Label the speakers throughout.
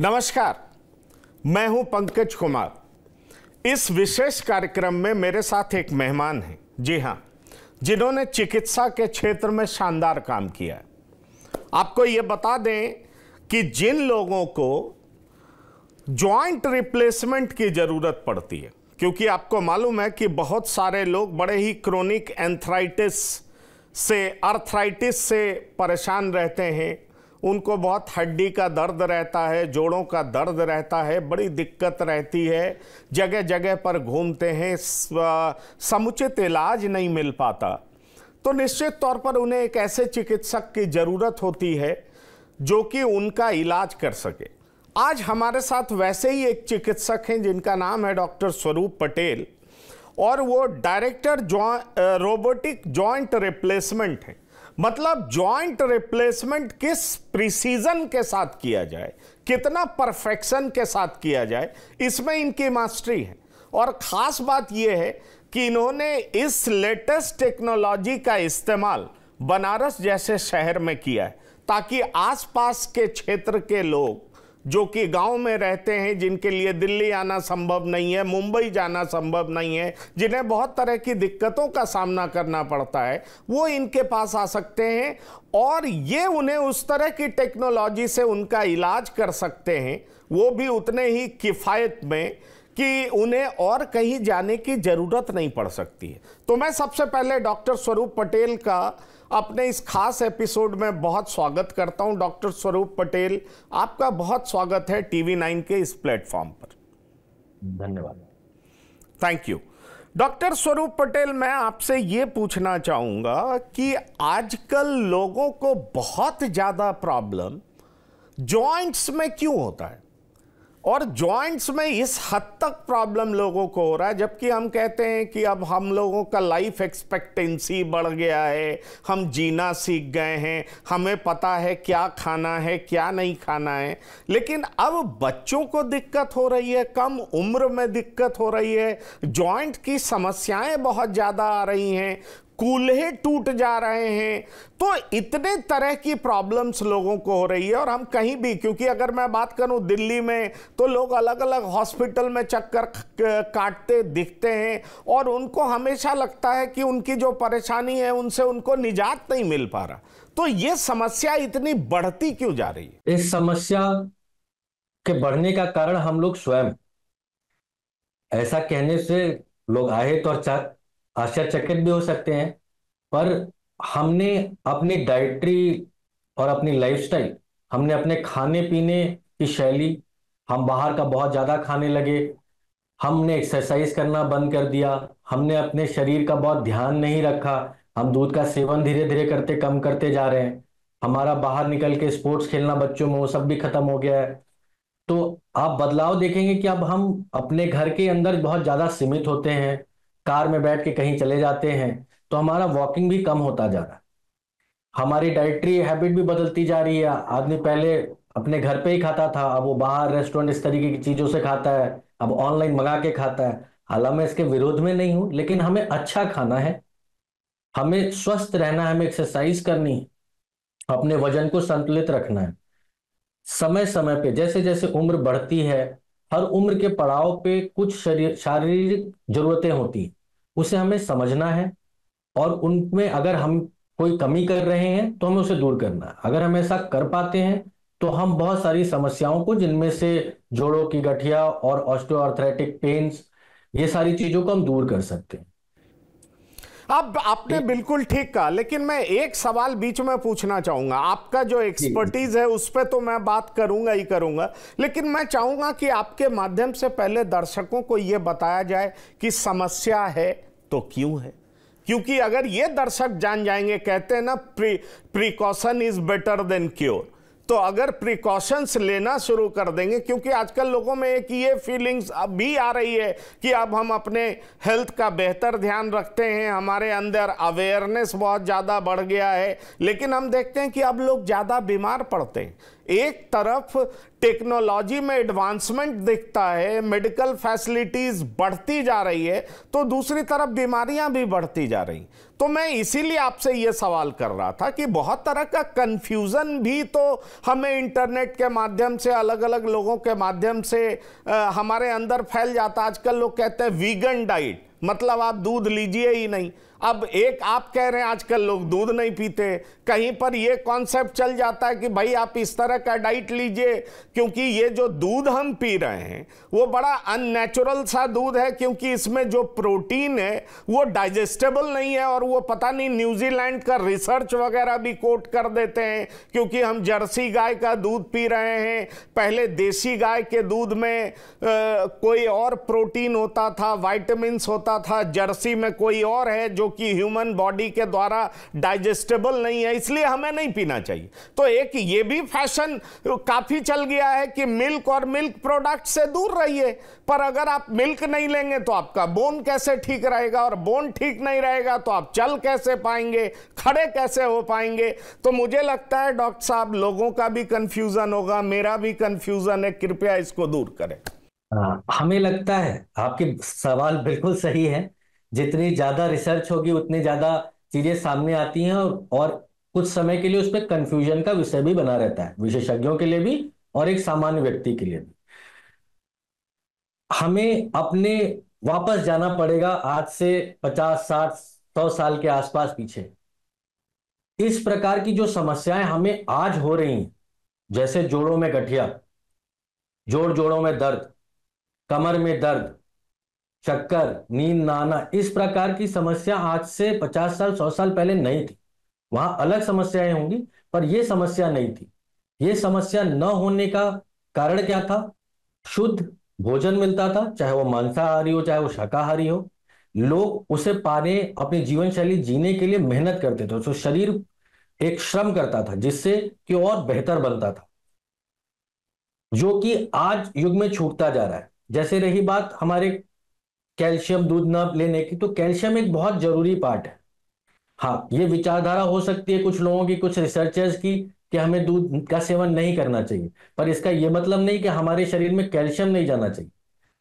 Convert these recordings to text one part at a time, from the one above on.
Speaker 1: नमस्कार मैं हूं पंकज कुमार इस विशेष कार्यक्रम में मेरे साथ एक मेहमान हैं जी हां जिन्होंने चिकित्सा के क्षेत्र में शानदार काम किया है आपको ये बता दें कि जिन लोगों को जॉइंट रिप्लेसमेंट की ज़रूरत पड़ती है क्योंकि आपको मालूम है कि बहुत सारे लोग बड़े ही क्रोनिक एंथ्राइटिस से अर्थराइटिस से परेशान रहते हैं उनको बहुत हड्डी का दर्द रहता है जोड़ों का दर्द रहता है बड़ी दिक्कत रहती है जगह जगह पर घूमते हैं समुचित इलाज नहीं मिल पाता तो निश्चित तौर पर उन्हें एक ऐसे चिकित्सक की ज़रूरत होती है जो कि उनका इलाज कर सके आज हमारे साथ वैसे ही एक चिकित्सक हैं जिनका नाम है डॉक्टर स्वरूप पटेल और वो डायरेक्टर जॉ रोबोटिक जॉइंट रिप्लेसमेंट हैं मतलब जॉइंट रिप्लेसमेंट किस प्रिसीजन के साथ किया जाए कितना परफेक्शन के साथ किया जाए इसमें इनकी मास्टरी है और ख़ास बात यह है कि इन्होंने इस लेटेस्ट टेक्नोलॉजी का इस्तेमाल बनारस जैसे शहर में किया है ताकि आसपास के क्षेत्र के लोग जो कि गांव में रहते हैं जिनके लिए दिल्ली आना संभव नहीं है मुंबई जाना संभव नहीं है जिन्हें बहुत तरह की दिक्कतों का सामना करना पड़ता है वो इनके पास आ सकते हैं और ये उन्हें उस तरह की टेक्नोलॉजी से उनका इलाज कर सकते हैं वो भी उतने ही किफ़ायत में कि उन्हें और कहीं जाने की ज़रूरत नहीं पड़ सकती है तो मैं सबसे पहले डॉक्टर स्वरूप पटेल का अपने इस खास एपिसोड में बहुत स्वागत करता हूं डॉक्टर स्वरूप पटेल आपका बहुत स्वागत है टीवी नाइन के इस प्लेटफॉर्म पर धन्यवाद थैंक यू डॉक्टर स्वरूप पटेल मैं आपसे ये पूछना चाहूँगा कि आजकल लोगों को बहुत ज़्यादा प्रॉब्लम जॉइंट्स में क्यों होता है और जॉइंट्स में इस हद तक प्रॉब्लम लोगों को हो रहा है जबकि हम कहते हैं कि अब हम लोगों का लाइफ एक्सपेक्टेंसी बढ़ गया है हम जीना सीख गए हैं हमें पता है क्या खाना है क्या नहीं खाना है लेकिन अब बच्चों को दिक्कत हो रही है कम उम्र में दिक्कत हो रही है जॉइंट की समस्याएं बहुत ज़्यादा आ रही हैं कूल्हे टूट जा रहे हैं तो इतने तरह की प्रॉब्लम्स लोगों को हो रही है और हम कहीं भी क्योंकि अगर मैं बात करूं दिल्ली में तो लोग अलग अलग हॉस्पिटल में चक्कर काटते दिखते हैं और उनको हमेशा लगता है कि उनकी जो परेशानी है उनसे उनको निजात नहीं मिल पा रहा तो ये समस्या इतनी बढ़ती क्यों जा रही है इस समस्या
Speaker 2: के बढ़ने का कारण हम लोग स्वयं ऐसा कहने से लोग आए तो आश्चर्यचकित भी हो सकते हैं पर हमने अपनी डाइट्री और अपनी लाइफस्टाइल हमने अपने खाने पीने की शैली हम बाहर का बहुत ज़्यादा खाने लगे हमने एक्सरसाइज करना बंद कर दिया हमने अपने शरीर का बहुत ध्यान नहीं रखा हम दूध का सेवन धीरे धीरे करते कम करते जा रहे हैं हमारा बाहर निकल के स्पोर्ट्स खेलना बच्चों में वो सब भी खत्म हो गया है तो आप बदलाव देखेंगे कि अब हम अपने घर के अंदर बहुत ज़्यादा सीमित होते हैं कार में बैठ के कहीं चले जाते हैं तो हमारा वॉकिंग भी कम होता जा रहा है हमारी डाइटरी हैबिट भी बदलती जा रही है आदमी पहले अपने घर पे ही खाता था अब वो बाहर रेस्टोरेंट इस तरीके की चीज़ों से खाता है अब ऑनलाइन मंगा के खाता है हालांकि मैं इसके विरोध में नहीं हूं लेकिन हमें अच्छा खाना है हमें स्वस्थ रहना है हमें एक्सरसाइज करनी है अपने वजन को संतुलित रखना है समय समय पे जैसे जैसे उम्र बढ़ती है हर उम्र के पड़ाव पे कुछ शारीरिक जरूरतें होती हैं उसे हमें समझना है और उनमें अगर हम कोई कमी कर रहे हैं तो हमें उसे दूर करना है अगर हम ऐसा कर पाते हैं तो हम बहुत सारी समस्याओं को जिनमें से जोड़ों की गठिया और ऑस्टोआर्थराइटिक पेन्स ये सारी चीजों को हम दूर कर सकते हैं
Speaker 1: अब आपने बिल्कुल ठीक कहा लेकिन मैं एक सवाल बीच में पूछना चाहूंगा आपका जो एक्सपर्टीज है उस पर तो मैं बात करूंगा ही करूंगा लेकिन मैं चाहूंगा कि आपके माध्यम से पहले दर्शकों को यह बताया जाए कि समस्या है तो क्यों है क्योंकि अगर ये दर्शक जान जाएंगे कहते हैं ना pre precaution is better than cure तो अगर प्रिकॉशंस लेना शुरू कर देंगे क्योंकि आजकल लोगों में एक ये फीलिंग्स अब भी आ रही है कि अब हम अपने हेल्थ का बेहतर ध्यान रखते हैं हमारे अंदर अवेयरनेस बहुत ज़्यादा बढ़ गया है लेकिन हम देखते हैं कि अब लोग ज़्यादा बीमार पड़ते हैं एक तरफ टेक्नोलॉजी में एडवांसमेंट दिखता है मेडिकल फैसिलिटीज बढ़ती जा रही है तो दूसरी तरफ बीमारियां भी बढ़ती जा रही तो मैं इसीलिए आपसे ये सवाल कर रहा था कि बहुत तरह का कन्फ्यूज़न भी तो हमें इंटरनेट के माध्यम से अलग अलग लोगों के माध्यम से आ, हमारे अंदर फैल जाता आजकल लोग कहते हैं वीगन डाइट मतलब आप दूध लीजिए ही नहीं अब एक आप कह रहे हैं आजकल लोग दूध नहीं पीते कहीं पर यह कॉन्सेप्ट चल जाता है कि भाई आप इस तरह का डाइट लीजिए क्योंकि ये जो दूध हम पी रहे हैं वो बड़ा अननेचुरल सा दूध है क्योंकि इसमें जो प्रोटीन है वो डाइजेस्टेबल नहीं है और वो पता नहीं न्यूजीलैंड का रिसर्च वगैरह भी कोट कर देते हैं क्योंकि हम जर्सी गाय का दूध पी रहे हैं पहले देसी गाय के दूध में आ, कोई और प्रोटीन होता था वाइटमिन होता था जर्सी में कोई और है जो जो कि ह्यूमन बॉडी के द्वारा डाइजेस्टेबल नहीं है इसलिए हमें नहीं पीना चाहिए तो एक ये भी फैशन काफ़ी चल गया है कि मिल्क और मिल्क प्रोडक्ट से दूर रहिए पर अगर आप मिल्क नहीं लेंगे तो आपका बोन कैसे ठीक रहेगा और बोन ठीक नहीं रहेगा तो आप चल कैसे पाएंगे खड़े कैसे हो पाएंगे तो मुझे लगता है डॉक्टर साहब लोगों का भी कंफ्यूजन होगा मेरा भी कंफ्यूजन है कृपया इसको दूर करें
Speaker 2: हाँ, हमें लगता है आपके सवाल बिल्कुल सही है जितनी ज्यादा रिसर्च होगी उतनी ज्यादा चीजें सामने आती हैं और, और कुछ समय के लिए उस पर कंफ्यूजन का विषय भी बना रहता है विशेषज्ञों के लिए भी और एक सामान्य व्यक्ति के लिए भी हमें अपने वापस जाना पड़ेगा आज से पचास साठ सौ साल के आसपास पीछे इस प्रकार की जो समस्याएं हमें आज हो रही हैं जैसे जोड़ों में गठिया जोड़ जोड़ों में दर्द कमर में दर्द चक्कर नींद ना आना इस प्रकार की समस्या आज से 50 साल 100 साल पहले नहीं थी वहां अलग समस्याएं होंगी पर यह समस्या नहीं थी ये समस्या न होने का कारण क्या था शुद्ध भोजन मिलता था चाहे वो मांसाहारी हो चाहे वो शाकाहारी हो लोग उसे पाने अपनी जीवन शैली जीने के लिए मेहनत करते थे तो शरीर एक श्रम करता था जिससे कि और बेहतर बनता था जो कि आज युग में छूटता जा रहा है जैसे रही बात हमारे कैल्शियम दूध ना लेने की तो कैल्शियम एक बहुत जरूरी पार्ट है हाँ ये विचारधारा हो सकती है कुछ लोगों की कुछ रिसर्चर्स की कि हमें दूध का सेवन नहीं करना चाहिए पर इसका यह मतलब नहीं कि हमारे शरीर में कैल्शियम नहीं जाना चाहिए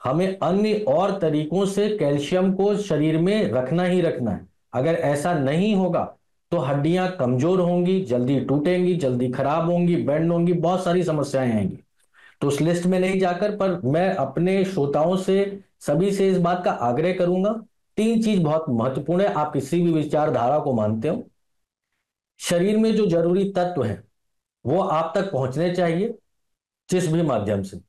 Speaker 2: हमें अन्य और तरीकों से कैल्शियम को शरीर में रखना ही रखना है अगर ऐसा नहीं होगा तो हड्डियां कमजोर होंगी जल्दी टूटेंगी जल्दी खराब होंगी बैंड होंगी बहुत सारी समस्याएं आएंगी तो उस लिस्ट में नहीं जाकर पर मैं अपने श्रोताओं से सभी से इस बात का आग्रह करूंगा तीन चीज बहुत महत्वपूर्ण है आप किसी भी विचारधारा को मानते हो शरीर में जो जरूरी तत्व है वो आप तक पहुंचने चाहिए जिस भी माध्यम से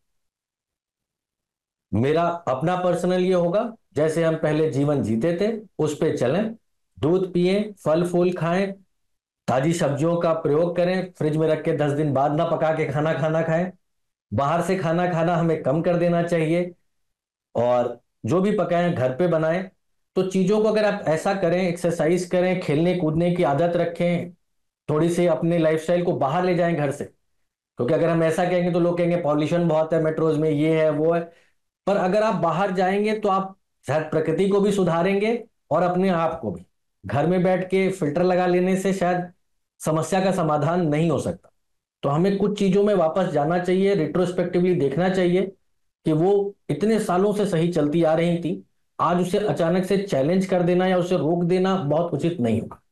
Speaker 2: मेरा अपना पर्सनल ये होगा जैसे हम पहले जीवन जीते थे उस पर चलें दूध पिए फल फूल खाएं ताजी सब्जियों का प्रयोग करें फ्रिज में रख के दस दिन बाद ना पका के खाना खाना खाएं बाहर से खाना खाना हमें कम कर देना चाहिए और जो भी पकाएं घर पे बनाएं तो चीज़ों को अगर आप ऐसा करें एक्सरसाइज करें खेलने कूदने की आदत रखें थोड़ी सी अपने लाइफस्टाइल को बाहर ले जाएं घर से क्योंकि अगर हम ऐसा कहेंगे तो लोग कहेंगे पॉल्यूशन बहुत है मेट्रोज में ये है वो है पर अगर आप बाहर जाएंगे तो आप शायद प्रकृति को भी सुधारेंगे और अपने आप को भी घर में बैठ के फिल्टर लगा लेने से शायद समस्या का समाधान नहीं हो सकता तो हमें कुछ चीज़ों में वापस जाना चाहिए रिट्रोस्पेक्टिवली देखना चाहिए कि वो इतने सालों से सही चलती आ रही थी आज उसे अचानक से चैलेंज कर देना या उसे रोक देना बहुत उचित नहीं होगा